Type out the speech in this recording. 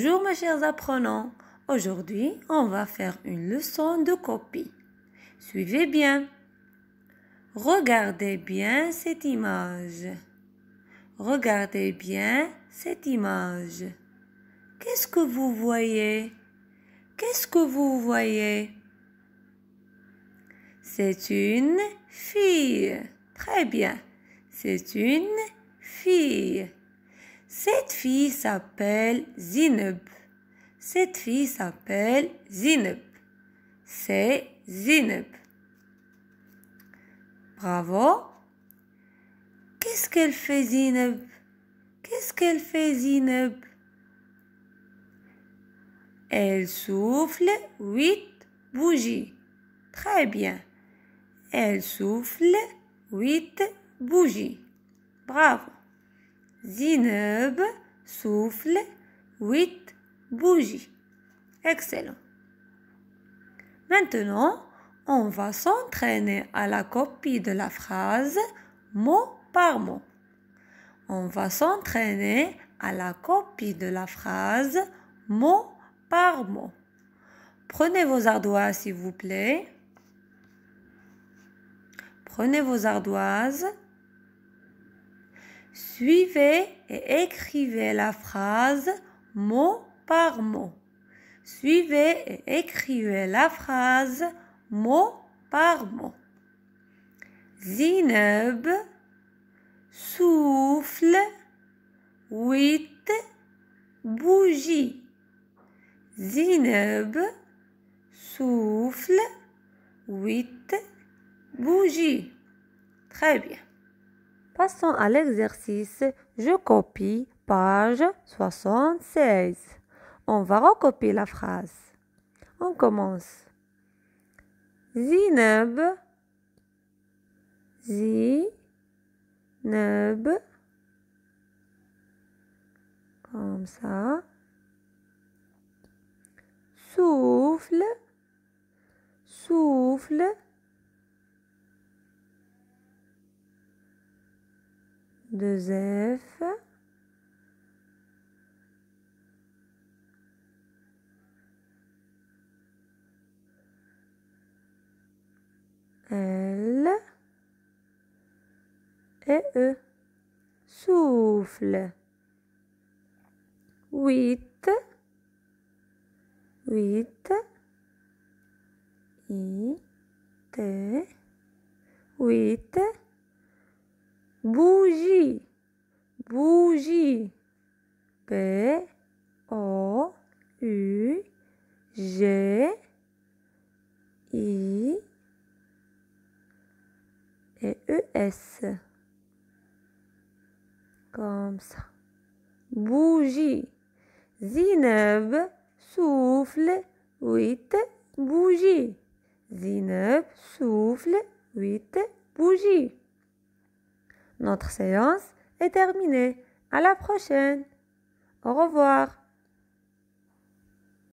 Bonjour mes chers apprenants, aujourd'hui on va faire une leçon de copie. Suivez bien. Regardez bien cette image. Regardez bien cette image. Qu'est-ce que vous voyez Qu'est-ce que vous voyez C'est une fille. Très bien. C'est une fille. Cette fille s'appelle Zineb. Cette fille s'appelle Zineb. C'est Zineb. Bravo. Qu'est-ce qu'elle fait Zineb Qu'est-ce qu'elle fait Zineb Elle souffle huit bougies. Très bien. Elle souffle huit bougies. Bravo. Zineb souffle huit bougies. Excellent. Maintenant, on va s'entraîner à la copie de la phrase mot par mot. On va s'entraîner à la copie de la phrase mot par mot. Prenez vos ardoises, s'il vous plaît. Prenez vos ardoises. Suivez et écrivez la phrase mot par mot. Suivez et écrivez la phrase mot par mot. Zineb souffle huit bougies. Zineb souffle huit bougies. Très bien. Passons à l'exercice Je copie, page 76. On va recopier la phrase. On commence. Zineb, Zineb, comme ça, souffle, souffle, Deux f L et E. Souffle. Huit. Huit. I, T, bougie, bougie. B O U G I E S. Comme ça. Bougie. Zineb souffle 8 bougie, Zineb souffle huit, bougie. Notre séance est terminée. À la prochaine. Au revoir.